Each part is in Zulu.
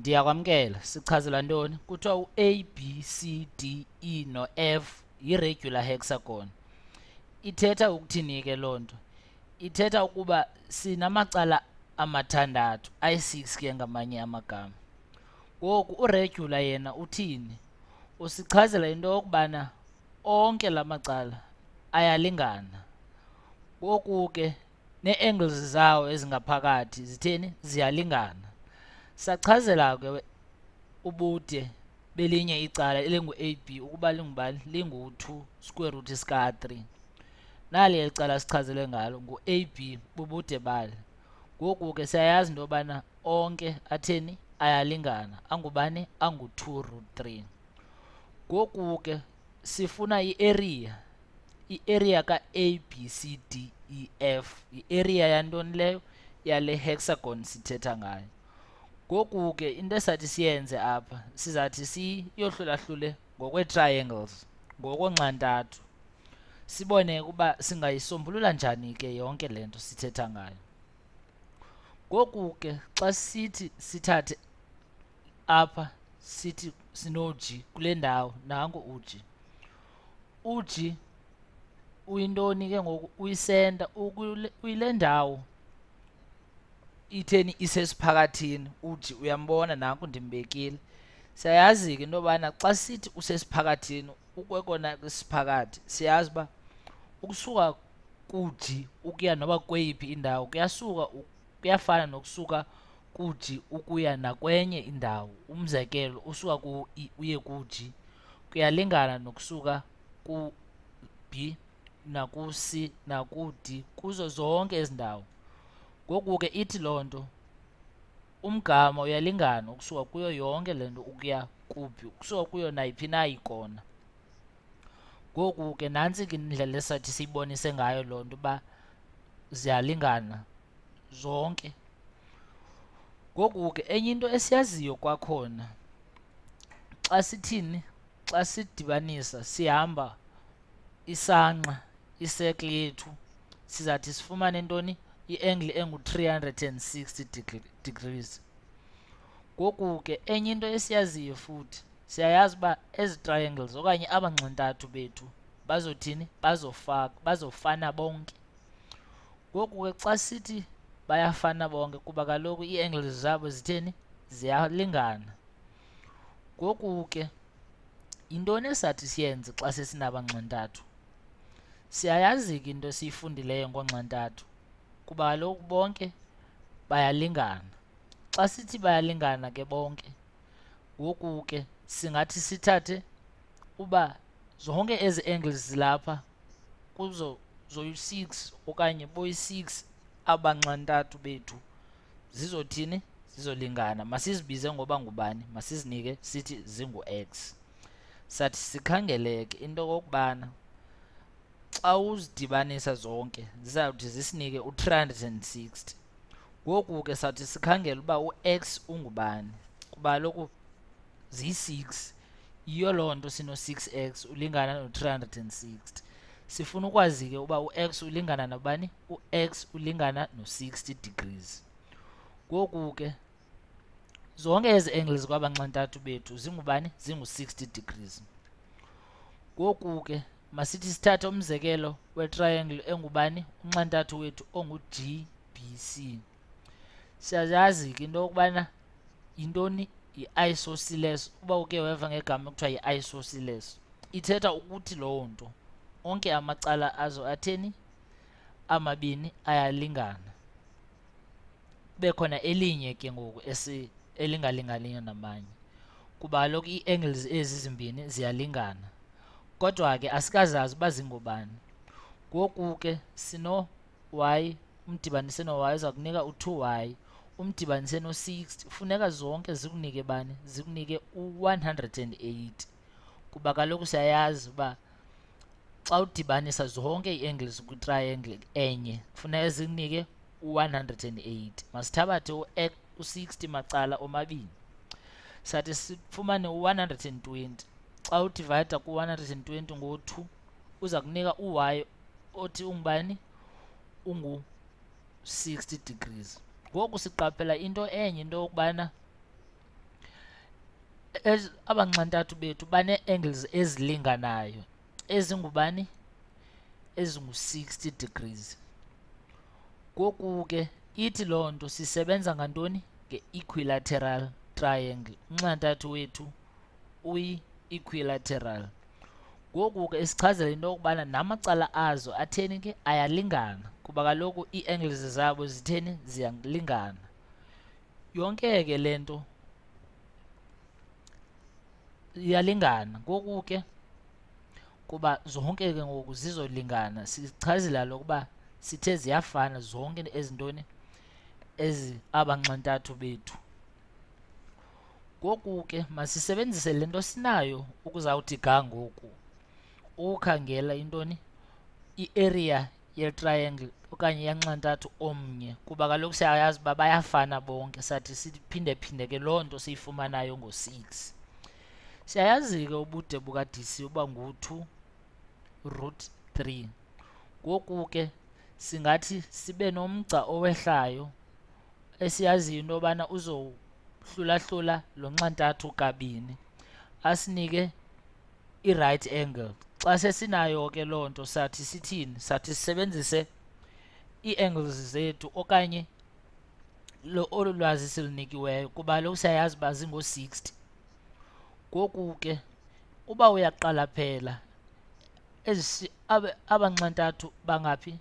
ndiyakwamkela sichazela ntoni kuthiwa u-a b c d e no-f yi-regular hexagon ithetha ukuthini ke loo nto ithetha ukuba sinamacala amathandathu ayi six ke ngamanye amagama ngoku uregular yena uthini usichazela into yokubana onke la macala ayalingana ngoku ke nee-angles zawo ezingaphakathi zitheni ziyalingana sachazela ke ubude belinye icala elingu-ab ukuba lingubani lingu-2 square root sika-3 nali eli cala sichazelwe ngalo ngu-ab bubude bali ngoku ke siyayazi into yobana onke atheni ayalingana angubani angu-2 root 3 ngoku ke sifuna i-area i-area ka-abcdef yi-area yantoni leyo yale hexagon sithetha ngayo ngoku-ke into esathi siyenze apha sizathi siyohlulahlule ngokwe-triangles ngokonxantathu sibone ukuba singayisombulula njani ke yonke le nto sithetha ngayo ngoku ke xa sithi sithathe apha sithi sino-g kule ndawo nanko u-g u-g uyintoni ke ngoku uyisenta uyile ndawo itheni isesiphakathini uthi uyambona nanku ndimbekile siyayazi ke into yobana xa sithi usesiphakathini ukwekona kwisiphakathi siyazi uba ukusuka kuthi ukuya noba kweyiphi indawo kuyasuka kuyafana nokusuka kuthi ukuya nakwenye indawo umzekelo usuka ku uye ku-g kuyalingana nokusuka ku-b naku-c naku-d kuzo zonke ezi ndawo ngoku ke ithi loo nto umgama uyalingana ukusuka kuyo yonke le nto ukuya kuphi ukusuka kuyo nayiphi na ikona ngoku ke nantsi ke indlela esathi siyibonise ngayo loo nto uba ziyalingana zonke ngoku ke enye into esiyaziyo kwakhona xa sithini xa sidibanisa sihamba isanqa isekle yethu sizathi sifumane ntoni i-angle engu-360 degree, degrees ngoku ke enye into esiyaziyo futhi siyayazi uba ezi triangles okanye abangxintathu bethu bazothini bazofaka bazofana bonke ngoku ke xa sithi bayafana bonke kuba kaloku ii-angles zabo zitheni ziyalingana ngoku ke yintoni esathi siyenze xa sesinabangxintathu siyayazi ke into esiyifundileyo ngoonxantathu kuba kaloku bonke bayalingana xa sithi bayalingana ke bonke ngoku ke singathi sithathe uba zonke ezi angles zilapha kuzo zoyi-six okanye boyi-six abanxantathu bethu zizothini zizolingana masizibize ngoba ngubani masizinike sithi zingu-x sathi sikhangeleke into yokokubana xa uzidibanisa zonke zizawuthi zisinike u-360 ngoku ke sawuthi sikhangele uba u-x ungubani kuba kaloku ziyi-6 yiyo loo nto sino-6x ulingana no-360 sifuna ukwazi ke uba u-x ulingana nobani u-x ulingana no-60 degrees ngoku ke zonke ezi angles kwabanxantathu bethu zingubani zingu-60 degrees ngoku ke masithi sithathe umzekelo wetriangle engubani unxantathu wethu ongu-g b c siyazazi ke into yokubana yintoni yi-isosceles uba uke weva ngegama ekuthiwa yi-isosceles ithetha ukuthi loo nto onke amacala azo atheni amabini ayalingana kube khona elinye ke ngoku elingalinganiyo namanye kuba kaloku ii-angles ezi zimbini ziyalingana kodwa ke asikazazi uba zingubani ngoku ke sino-y umdibanise no-y uza kunika u-2y umdibanise no-60 funeka zonke zikunike bani zikunike u-180 kuba kaloku siyayazi uba xa udibanisa zonke ii-angles kwitriangle enye kufuneka zikunike u-180 masithabathe u-60 macala omabini sathi sifumane u-120 xa udivayida ku-120 ngo-2 uza kunika u-y othi ungubani ungu-60 degrees ngoku siqaphela into enye into yokubana abanxantathu bethu banee-angles ezilinganayo ezingubani ezingu-60 degrees ngoku ke ithi loo nto sisebenza ngantoni nge-equilateral triangle unxantathu wethu uyi equilateral ngoku ke isichazela into yokubana namacala azo atheni ke ayalingana kuba kaloku ii-angles zabo zitheni ziyalingana yonke ke le nto iyalingana ngoku ke kuba zonke ke ngoku zizolingana sichazela lokuba sithe ziyafana zonke ezintoni ezi abanxantathu bethu ngoku-ke masisebenzise le nto sinayo ukuzawuthi ga ngoku ukukhangela intoni i-area yetriangle okanye yanxantathu omnye kuba kaloku siyayazi uba bayafana bonke sathi siphindephinde ke loo nto siyifumanayo ngo-six siyayazi ke ubude bukadc uba ngu-two root three ngoku ke singathi sibe nomgca owehlayo esiyaziyo into yobana uzowu hlulahlula lo nxantathu kabini asinike i-right angle xa sesinayo ke loo nto sathi sithini sathi sisebenzise ii-angles zethu okanye lo olu lwazi silunikiweyo kuba kaloku siyayazi uba zingoo-60 ngoku ke uba uyaqala phela abanxantathu bangaphi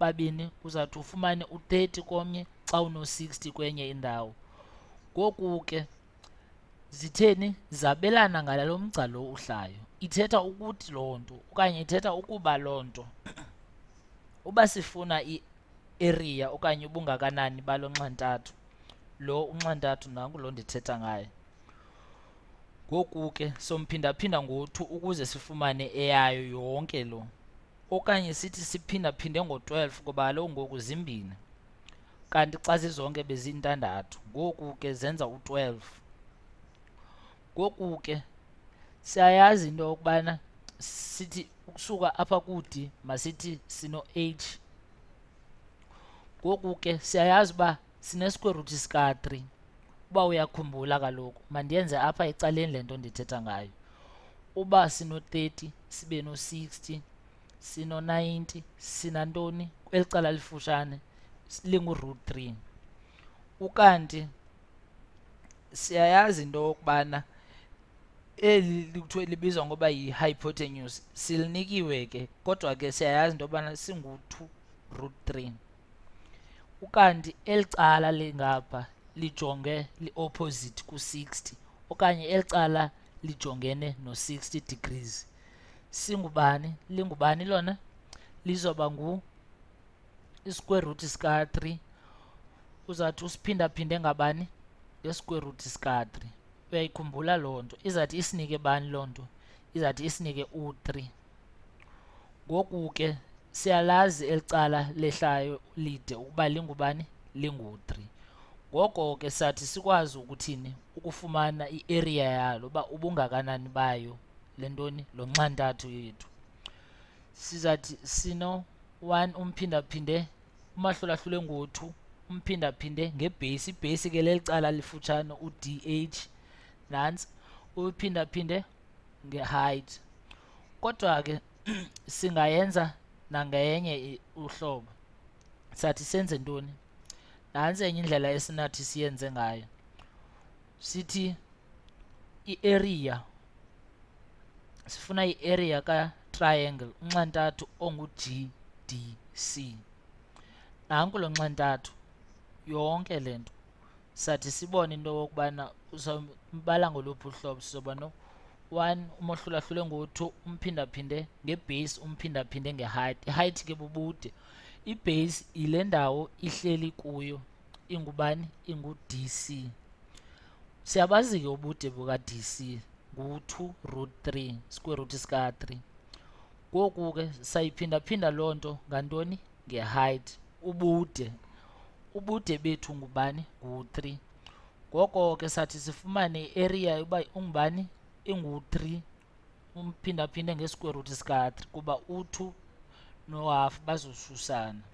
babini uzawuthi ufumane u-30 komnye xa uno-60 kwenye indawo Ngoku-ke zitheni zabelana ngalalo mgca lo uhlayo ithetha ukuthi loo nto okanye ithetha ukuba loo nto uba sifuna i-area okanye ubungakanani balo nxantathu lo unxantathu nanku loo ndithetha ngayo ngoku ke somphinda-phinda ngo-2 ukuze sifumane eyayo yonke lo okanye sithi siphinda-phinde ngo-12 kuba kaloku ngoku zimbini kanti xa zizonke bezintandathu ngoku ke zenza u-12 ngoku ke siyayazi into yokubana sithi ukusuka apha kudi masithi sino-h ngoku ke siyayazi uba sinesquare root sika-3 uba uyakhumbula kaloku mandiyenze apha ecaleni le nto ndithetha ngayo uba sino-30 sibe no-60 sino-90 sinantoni kweli cala lifutshane lingu-root 3 ukanti siyayazi into yokubana eli kuthiwe libizwa ngoba yi-hypotenuse silinikiwe ke kodwa ke siyayazi into yobana singu-two root three ukanti eli cala lingapha lijonge li-opposite ku-60 okanye eli cala lijongene no-60 degrees singubani lingubani lona lizoba ngu i-square root sika-3 uzathi usiphindaphinde ngabani le-square root sika-3 uyayikhumbula loo nto izathi isinike bani loo nto izathi isinike u-3 ngoku ke siyalazi elicala lehlayo lide ukuba lingubani lingu-3 ngoko ke sathi sikwazi ukuthini ukufumana i-area yalo uba ubungakanani bayo le ntoni lo nxantathu yethu sizathi sino 1 umphindaphinde umahlulahlule ngo-2 umphindaphinde ngebhesi ibhesi ke leli cala lifutshane u-dh nansi uphindaphinde nge-height kodwa-ke singayenza nangenye uhlobo sathi senze ntoni nansi enye indlela esinathi siyenze ngayo sithi i-area sifuna i-area ka-triangle unxantathu ongu-g d c nanku lo nxantathu yonke le nto sathi sibone into yokubana umbala ngoluphi uhlobo sizoba no-one umohlulahlule ngo-two umphindaphinde ngebheyisi umphindaphinde ngeheight iheight ke bubude ibheyisi yile ndawo ihleli kuyo ingubani ingu-dc siyabazi ke ubude buka-dc ngu-two root three square root sika-three ngoku ke sayiphindaphinda loo nto ngantoni ngeheight ubude ubude bethu ngubani ngu-3 ngoko ke sathi sifumane i-area uba ungubani ingu-3 umphindaphinde nge-square root sika-3 kuba u-2 nohafu bazosusana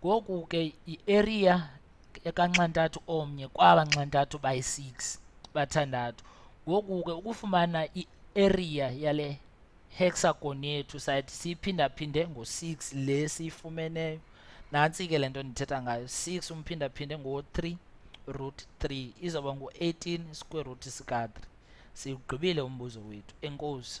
ngoku ke i-area ekanxantathu omnye kwaba nxantathu bayi-6 bathandathu ngoku ke ukufumana i-area yale hexagon yethu sayithi siyiphindaphinde ngo-6 le siyifumeneyo nantsi ke le nto ndithetha ngayo 6 umphindaphinde ngo-3 root 3 izawuba ngu-18 square root sika-3 siwugqibile umbuzo wethu enkosi